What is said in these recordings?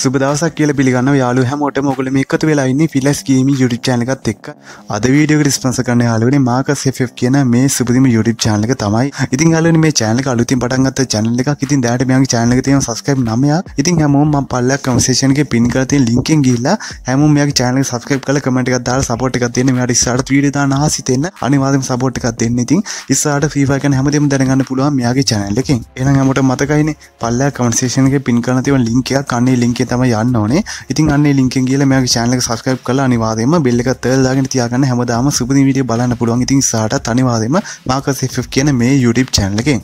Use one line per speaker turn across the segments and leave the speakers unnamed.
සුබදසක් කියල පිගන්න යාලු හැමෝට මොකල මේ එකතු වෙලායින්න ෆිලස් ගේම යුඩි චානකත් එක් අද වීඩියෝ රිස්පන්ස කන්න යාලුවන මාකස් හ කියන මේ සුපදිම යුඩි චානක තමයි ඉතින් හල මේ චානක අලුතින් පටන්ගත් චැනල එකක් ඉතින් දෑට මෙයන් චානක තිය සස්කයිප් නමයක් ඉතින් හැමෝම පල්ල කමසේෂනගේ පින් කරති ලින්කෙන් ගිල්ලා හැමෝම මේ චානක සස්කයිප් කල කමට එකක් දාල සපෝට් එකක් තියන මෙයාට ඉස්සරට වීඩියෝ දාන ආසිතෙන්න අනිවාර්යෙන් සපෝට් එකක් දෙන්න ඉතින් ඉස්සරට ෆීෆා ගැන හැමදේම දැනගන්න පුළුවන් මෙයාගේ චැනල් එකෙන් එහෙනම් හැමෝටම මතකයිනේ පල්ල කමසේෂනගේ පින් කරන තියෙන ලින්ක් එකක් අන්නේ ලින්ක් ලින්කේ තම යන්න ඕනේ ඉතින් අන්න ලින්කෙන් කියල මේ චානලක සස්කයිප් කලා අනිවාදෙම බෙල්ලක තෙල්ලාගෙන තියාගන්න හැමදාම සුපදි විඩිය බලන්න පුළුවන් ඉතින් සාට අනිවාදෙම මාකසි කියන මේ YouTube චැනලකින්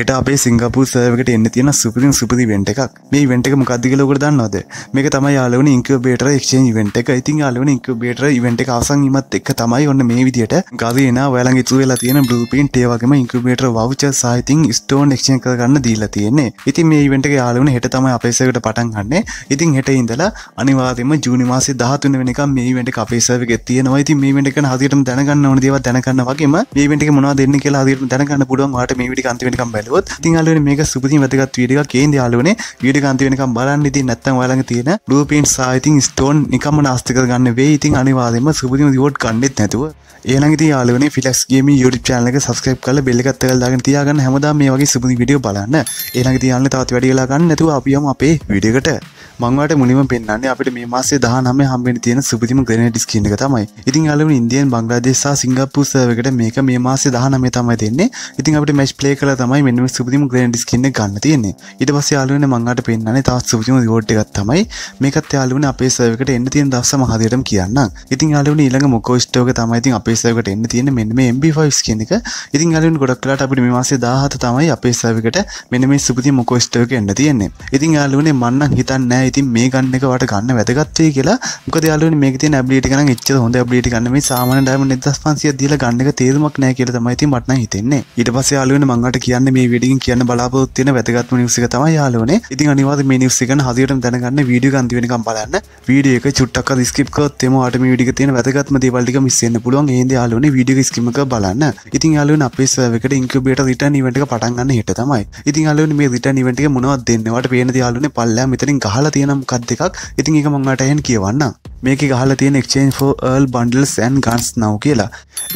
හෙට අපේ සිංගපපු සෑවකට එන්න තියෙන සුපරින් සුපති වෙන්ට එකක් මේ වෙන්ට එක මොකක්දිගලකට දන්නවද මේක තමයි යාලවන ඉංක බේට ක්ෂේ වෙන්ට එක ඉතින් යාලවන ඉංක බේට වෙන්ට අවසන් ඉමත් එක තමයි ඔන්න මේ විදියට ගදන වැලන් තු වෙලා තියෙන බලපින් ඒේවගේම ඉංකබේට වච සාහිතින් ස්ටෝන් ක්ෂ කරන්න දීලා තියෙන්නේ ඉතින් මේ වෙන්ට යාලවන හෙට තමයි අපේසකට පටන් ගන්න ඉතින් හෙට ඉඳලා අනිවාදම ජූනිවාසේ දහතුන වෙනක මේ වෙන්ට අපේසවක තියෙනවා ඉතින් මේ වෙන්ට හදිරට දැනගන්න ඕන දේව දැනගන්න වගේම මේ වෙන්ට මොනා දෙන්න කියලා හදිරට දැනගන්න පුඩුවන් වාට මේ විඩි අන්තිවෙනකම් බැල බලොත් තිංහලුවන මේක සුපති වැදගත් විඩික කේන්ද යාලුවන විඩ ගන්තිවෙනකම් බලන්න ඉති නැත්තම් වලඟ තියෙන ලූපෙන්ට් සාහිතින් ස්ටෝන් එකම නාස්තික ගන්න වේ ඉතින් අනිවාදෙන්ම සුපතිම දිවෝට් කන්නෙත් නැතුව ඒනගේ යාලුවන ෆිලක්ස්ගේම යුඩි චානලක සස්ක්‍රප් කල බෙල්ලගත් කල්ලාගෙන තියාගන්න හැමදා මේ වගේ සුපති විඩියෝ බලන්න ඒනගේ තියන්න තවත් වැඩිලාගන්න නැතුව අපියම අපේ විඩකට මංවට මුලිම පෙන්න්නේ අපට මේ මාසේ දහනම හම්බෙන තියෙන සුපතිම ග්‍රනටිස් කියනක තමයි ඉතින් අලුව ඉන්දියන් බංගලාදේශ සිංගප්පු සර්වකට මේක මේ මාසේ දහනමේ තමයි දෙන්නේ ඉතින් අපට මැස්් ප්ලේ කළ තමයි යාලුවන්ටම සුපතිම ග්‍රන්ඩිස් කියන්න ගන්න තියන්නේ ඉට පස් යාලුවන මංඟට පෙන්න්නේ තත් සුපතිම ෝට්ටගත් තමයි මේකත් යාලුවන අපේ සවකට එන්න තියෙන දස මහදරම් කියන්න ඉතින් යාලුවන ඊළඟ මොකෝස්ටෝක තමයිතින් අපේ සවකට එන්න තියෙන මෙම MP5 කියනක ඉතින් යාලුවන් ගොඩක්ලට අපිට මේවාසේ දාහත තමයි අපේ සවකට මෙන මේ සුපති මොකෝස්ටෝක එන්න තියන්නේ ඉතින් යාලුවනේ මන්න හිතන්න ඉතින් මේ ගන්න එක වට ගන්න වැදගත්වේ කියලා මොක යාලුවන මේක තිය ඇබ්ලිට කන ච්ච හොඳ ඇබ්ලිට ගන්න මේ සාමන ඩම නිදස් පන්සිය දිල ගන්නක තේරුමක් නෑ කියල තමයිති මටන හිතෙන්නේ ඉට පස යාලුවන මංඟට කියන්නේ මේ මේ විඩින් කියන්න බලාපොත්තියන වැදගත්ම නිසික තම යාලෝනේ ඉතින් අනිවාද මේ නිසිකන හදිට දැනගන්න වීඩිය ගන්තිවෙනකම් බලන්න වීඩියක චුට්ටක් ස්කිප්කොත් එම අට විඩික තියෙන වැදගත්ම දේවල්ටික මිස්සන්න පුළුවන් ඒද යාලෝනේ වීඩිය ස්කිමක බලන්න ඉතින් යාලුවන අපේ සවකට ඉංකබේට රිට නිවට පටන්ගන්න හිට තමයි ඉතින් අලුවන මේ රිට නිවට මොනවත් දෙන්නවට පේන යාලුනේ පල්ලෑ මෙතරින් ගහලා තියෙනම් කත් දෙකක් ඉතින් එක මංට එහෙන් කියවන්න මේක ගහල තියෙන එක්ෂන් ෝ ල් බන්ඩල් සෑන් ගන්ස් නව කියලා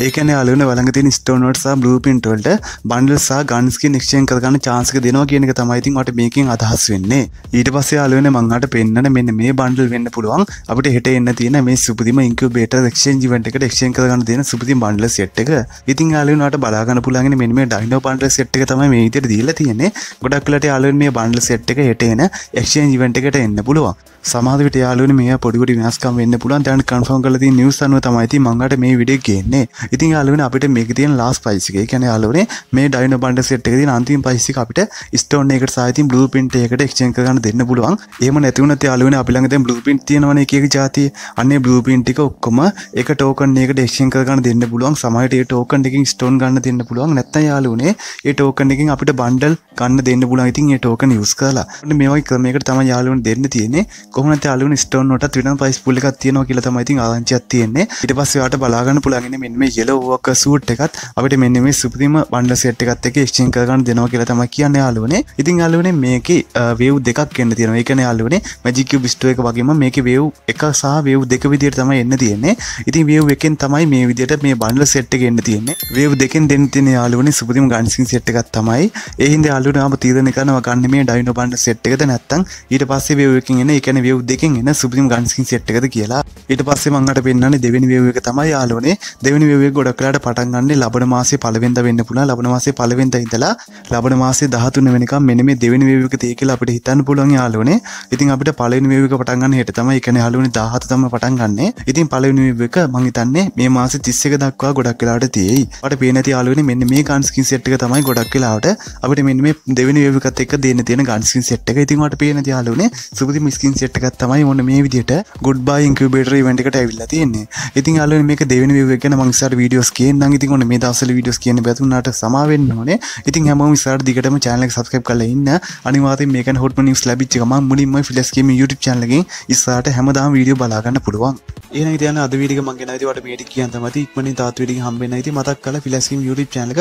ඒකන අලුන වලගති ස්ටෝනටසා බලපින්ටවල්ට බන්ඩල්සා ගන්ස්ක නික්ෂයෙන් කරගන්න චාන්සක දෙනවා කියනක තමයිතින් වට මේකින් අදහස් වෙන්නේ ඊට පස්සේ අලුවන මංහට පෙන්න්න මෙන්න මේ බන්ඩල් වෙන්න පුළුවන් අපට හෙට එන්න තියෙන මේ සුපදිම ඉංක බේට ක්ෂන් ජිවට ක්ෂන් කරගන්න තියෙන සුපති බන්ඩල සෙට් එක ඉතින් අලුනට බලාගන්න පුළගෙන මෙ මේ ඩයිනෝ පන්ඩ සෙට් එක තමයි මේ ඉතර දීලා තියෙන්නේ ගොඩක්ලට අලුන් මේ බන්ඩල සෙට් එක හෙට එන ක්ෂන් ජිවට එකට එන්න පුළුවන් සමාධවිට යාලුන මේ පොඩිකුට වෙනස්කම් වෙන්න පුලන් තැන් කන්ෆෝන් කලති නිවස් අනුව තමයිති මංගට මේ විඩක් කියන්නේ ඉතින් අලුවන අපිට මේක තියන් ලාස් පයිසික කැන අලුවනේ මේ ඩයින බන්ඩ සෙට්කති අන්තිම පයිසික අපිට ස්ටෝන් එකට සාහිති බලු පින්ට එකට එක්ෂන් කරන්න දෙන්න පුළුවන් එම නැතිවනට අලුවන අපිළඟත බලු පින් තියෙනවන එක ජාති අන්නේ බලු පින්ටික ඔක්කොම එක ටෝකන් එක ඩෙක්ෂන් කරන්න දෙන්න පුළුවන් සමයිට ටෝකන් එකින් ස්ටෝන් ගන්න දෙන්න පුළුවන් නැත්ත යාලුනේ ඒ ටෝකන් එකින් අපිට බන්ඩල් ගන්න දෙන්න පුළන් ඉතින් ඒ ටෝකන යස් කාලා මේවයි ක්‍රමයකට තම යාලුවන් දෙන්න තියන්නේ කොහොනට අලුන් ස්ටෝන් නොට විනම් පයිස් පුල්ලි එකක් තියෙනවා කියලා තමයි ඉතින් ආරංචියක් තියෙන්නේ ඊට පස්සේ ඔයාලට බලා ගන්න පුළුවන් මෙන්න මේ yellow work suit එකත් අපිට මෙන්න මේ සුපිරිම bundle set එකත් එක්ක exchange කරගන්න දෙනවා කියලා තමයි කියන්නේ යාළුවනේ ඉතින් යාළුවනේ මේකේ වේව් දෙකක් එන්න තියෙනවා ඒ කියන්නේ යාළුවනේ Magic Cube Bistro එක වගේම මේකේ වේව් එක සහ වේව් දෙක විදිහට තමයි එන්න තියෙන්නේ ඉතින් වේව් එකෙන් තමයි මේ විදිහට මේ බන්ඩල සෙට් එක එන්න තියෙන්නේ වේව් දෙකෙන් දෙන්න තියෙන යාළුවනේ සුපතිම ගන්සින් සෙට් එකක් තමයි ඒ හින්දා යාළුවනේ ආප තීරණය කරනවා ගන්න මේ ඩයිනෝ බන්ඩල සෙට් එකද නැත්නම් ඊට පස්සේ වේව් එකෙන් එන ඒ කියන්නේ වේව් දෙකෙන් එන සුපතිම ගන්සින් සෙට් එකද කියලා ඊට පස්සේ මංට පෙන්න්නේ දෙවනි වේවක තමයි යාලුවනේ දෙවනි වේවේ ගොඩක්ලාට පටන්ගන්නේ ලබන මාසේ පලවෙද වෙන්න පුුණා ලබන මාසේ පලවෙද ඉඳලා ලබන මාසේ දහතුන වෙනක මෙන මේ දෙවනි වේවක තේකල අපට හිතන්න පුළුවන් යාලුවනේ ඉතින් අපට පලවෙනි වේවක පටන්ගන්න හට තමයි එකන හලුවනි දහත තම පටන්ගන්නේ ඉතින් පලවෙනි වේවක මහිතන්නේ මේ මාස තිස්සක දක්වා ගොඩක් වෙලාට තියෙයි පට පේනති යාලුවන මෙන්න මේ ගන්ස්කින් සෙට්ක තමයි ගොඩක් වෙලාට අපට මෙන්න මේ දෙවනි වේවකත් එක් දෙන තියෙන ගන්ස්කින් සෙට්ක ඉතින්ට පේන යාලුවනේ සුපති මිස්කින් සෙට්කත් තමයි ඔන්න මේ විදිට ගොඩ්බා ඉන්කබේට වැටකට ඇවිල්ල තියන්නේ ඉතින් අල මේක දෙවන වක මංසර වීඩියෝස් කියෙන් ඉති ොන මේ දසල වීඩියෝස් කියන බැතුනට සමාවෙන්න ඕනේ ඉතින් හැම විසාර දිගටම චානලක් සස්කප් කල ඉන්න අනිවාත මේක හොට නිස් ලබිච්ච ම මුලින්ම ිලස්කම ු චනලග ඉස්සාට හැමදාම් වීඩියෝ බලාගන්න පුළුවන් ඒ තියන අද විඩිය මගේ නතිවට මේට කියන් තමති ඉක්මනි තාත්වඩි හම්බෙන ති මතක් කල ිලස්කම් ු චනලක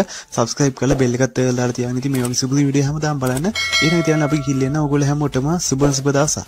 සස්කයිප් කල බෙල්ලකත් ලාර තියන ති මේ සුබ විඩිය හමදාම් බලන්න ඒ තියන අපි කිල්ලන්න ඔගොල හැමෝටම සුබන් සුපදසා